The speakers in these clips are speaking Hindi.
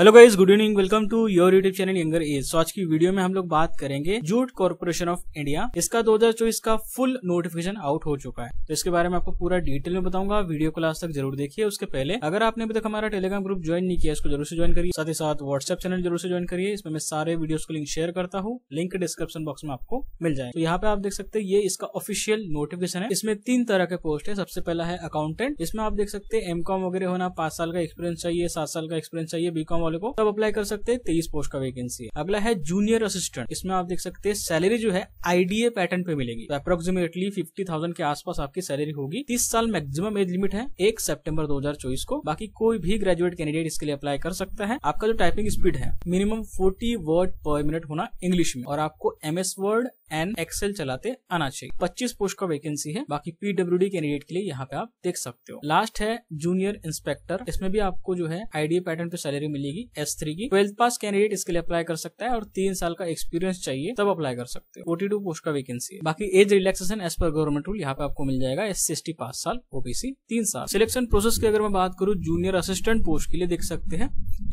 hello guys good evening welcome to your YouTube channel younger age so आज की वीडियो में हम लोग बात करेंगे जूट कॉर्पोरेशन ऑफ इंडिया इसका 2024 का फुल नोटिफिकेशन आउट हो चुका है तो इसके बारे में आपको पूरा डिटेल में बताऊंगा वीडियो को लास्ट तक जरूर देखिए उसके पहले अगर आपने अभी तक हमारा टेलीग्राम ग्रुप ज्वाइन नहीं किया इसको जरूर से ज्वाइन करिए साथ ही साथ व्हाट्सएप चैनल जरूर से ज्वाइन करिए इसमें मैं सारे वीडियो को लिंक शेयर करता हूँ लिंक डिस्क्रिप्शन बॉक्स में आपको मिल जाए तो यहाँ पे आप देख सकते ये इसका ऑफिशियल नोटिफिकेशन है इसमें तीन तरह के पोस्ट है सबसे पहला है अकाउंटेंट इसमें आप देख सकते हैं एम वगैरह होना पांच साल का एक्सपीरियंस चाहिए सात साल का एक्सपीरियंस चाहिए बीकॉम वाले को तब अप्लाई कर सकते हैं तेईस पोस्ट का वैकेंसी अगला है जूनियर असिस्टेंट इसमें आप देख सकते हैं सैलरी जो है आईडीए पैटर्न पे मिलेगी तो अप्रोक्सीमेटली फिफ्टी थाउजेंड के आसपास आपकी सैलरी होगी तीस साल मैक्सिमम एज लिमिट है एक सेप्टेम्बर दो को बाकी कोई भी ग्रेजुएट कैंडिडेट इसके लिए अप्लाई कर सकता है आपका जो टाइपिंग स्पीड है minimum forty word per minute होना इंग्लिश में और आपको M S word and excel चलाते आना चाहिए पच्चीस पोस्ट का वैकेंसी है बाकी पीडब्ल्यू कैंडिडेट के लिए यहाँ पे आप देख सकते हो लास्ट है जूनियर इंस्पेक्टर इसमें भी आपको जो है आईडीए पैटर्न पे सैलरी मिलेगी की एस थ्री की ट्वेल्थ पास कैंडिडेट इसके लिए अप्लाई कर सकता है और तीन साल का एक्सपीरियंस चाहिए तब अप्लाई कर सकते हो फोर्टी टू पोस्ट का वैकेंसी है बाकी age relaxation age per government rule यहाँ पे आपको मिल जाएगा एस सी पांच साल ओबीसी तीन साल सिलेक्शन प्रोसेस की अगर मैं बात करूँ जूनियर असिस्टेंट पोस्ट के लिए देख सकते हैं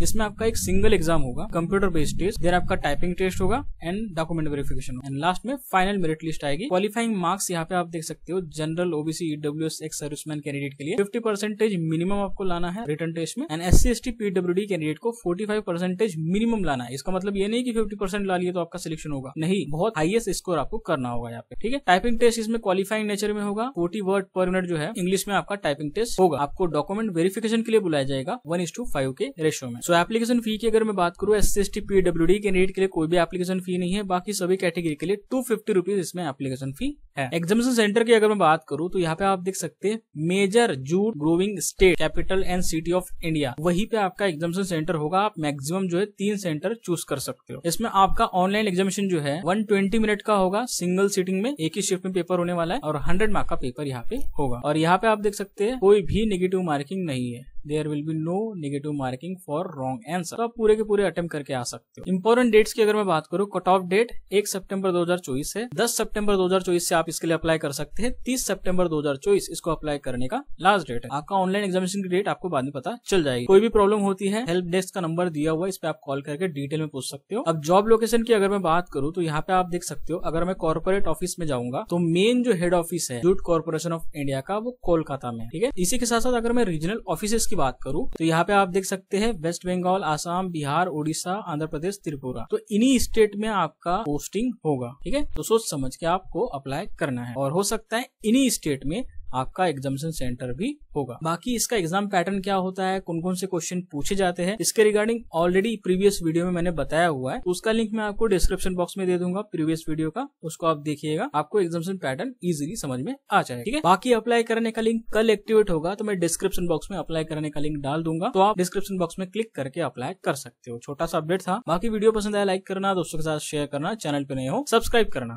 इसमें आपका एक सिंगल एग्जाम होगा कंप्यूटर बेस्ड टेस्ट देर आपका टाइपिंग टेस्ट होगा and document verification and last में फाइनल मेरिट लिस्ट आएगी क्वालिफाइंग मार्क्स यहाँ पे आप देख सकते हो general OBC EWS serviceman candidate के लिए फिफ्टी परसेंटेज मिनिमम आपको लाना है रिटर्न टेस्ट में and S C S T पीडब्ल्यू डी कैंडिडेट को आपको 45 परसेंटेज मिनिमम लाना है इसका मतलब ये नहीं कि 50 परसेंट ला लिए तो आपका सिलेक्शन होगा नहीं बहुत हाईएस्ट स्कोर आपको करना होगा यहाँ पे ठीक है टाइपिंग टेस्ट इसमें क्वालिफाइंग नेचर में होगा फोर्टी वर्ड पर मिनट जो है इंग्लिश में आपका टाइपिंग टेस्ट होगा आपको डॉक्यूमेंट वेरिफिकेशन के लिए बुलाया जाएगा वन फाइव के रेशो में सो एप्लीकेशन फी की अगर मैं बात करूँ S S T D candidate के लिए कोई भी एप्लीकेशन फी नहीं है बाकी सभी कैटेगरी के लिए टू फिफ्टी इसमें एप्लीकेशन फी है एग्जामिनेशन सेंटर की अगर मैं बात करूँ तो यहाँ पे आप देख सकते हैं major jute growing state capital and city of India वहीं पे आपका एग्जामिनेशन सेंटर होगा आप मैक्सिमम जो है तीन सेंटर चूज कर सकते हो इसमें आपका ऑनलाइन एग्जामिनेशन जो है वन ट्वेंटी मिनट का होगा सिंगल सीटिंग में एक ही शिफ्ट में पेपर होने वाला है और हंड्रेड मार्क का पेपर यहाँ पे होगा और यहाँ पे आप देख सकते हैं कोई भी निगेटिव मार्किंग नहीं है there will be no negative marking for wrong answer तो आप पूरे के पूरे अटेम्प्ट करके आ सकते हो इम्पोर्टेंट डेट्स की अगर मैं बात करूँ कट ऑफ डेट एक सितंबर 2024 है 10 सितंबर 2024 से आप इसके लिए अप्लाई कर सकते हैं 30 सितंबर 2024 इसको अप्लाई करने का लास्ट डेट है आपका ऑनलाइन एग्जामिनेशन की डेट आपको बाद में पता चल जाएगी कोई भी प्रॉब्लम होती है हेल्प डेस्क का नंबर दिया हुआ है इस पर आप कॉल करके डिटेल में पूछ सकते हो अब जॉब लोकेशन की अगर मैं बात करूँ तो यहाँ पे आप देख सकते हो अगर मैं कॉर्पोरेट ऑफिस में जाऊंगा तो मेन जो हेड ऑफिस है जूट कॉर्पोरेशन ऑफ इंडिया का वो कोलकाता में ठीक है इसी के साथ साथ अगर मैं रीजनल ऑफिस की बात करूँ तो यहाँ पे आप देख सकते हैं वेस्ट बंगाल आसाम बिहार उड़ीसा आंध्र प्रदेश त्रिपुरा तो इन्हीं स्टेट में आपका पोस्टिंग होगा ठीक है तो सोच समझ के आपको अप्लाई करना है और हो सकता है इन्हीं स्टेट में आपका एग्जामिशन सेंटर भी होगा बाकी इसका एग्जाम पैटर्न क्या होता है कौन कौन से क्वेश्चन पूछे जाते हैं इसके रिगार्डिंग ऑलरेडी प्रीवियस वीडियो में मैंने बताया हुआ है तो उसका लिंक मैं आपको डिस्क्रिप्शन बॉक्स में दे दूंगा प्रीवियस वीडियो का उसको आप देखिएगा आपको एग्जामिशन पैटर्न इजिली समझ में आ जाएगा ठीक है बाकी अप्लाई करने का लिंक कल एक्टिवेट होगा तो मैं डिस्क्रिप्शन बॉक्स में अप्लाई करने का लिंक डाल दूंगा तो आप डिस्क्रिप्शन बॉक्स में क्लिक करके अप्लाई कर सकते हो छोटा सा अपडेट था बाकी वीडियो पसंद आया लाइक करना दोस्तों के साथ शेयर करना चैनल पर नहीं हो सब्सक्राइब करना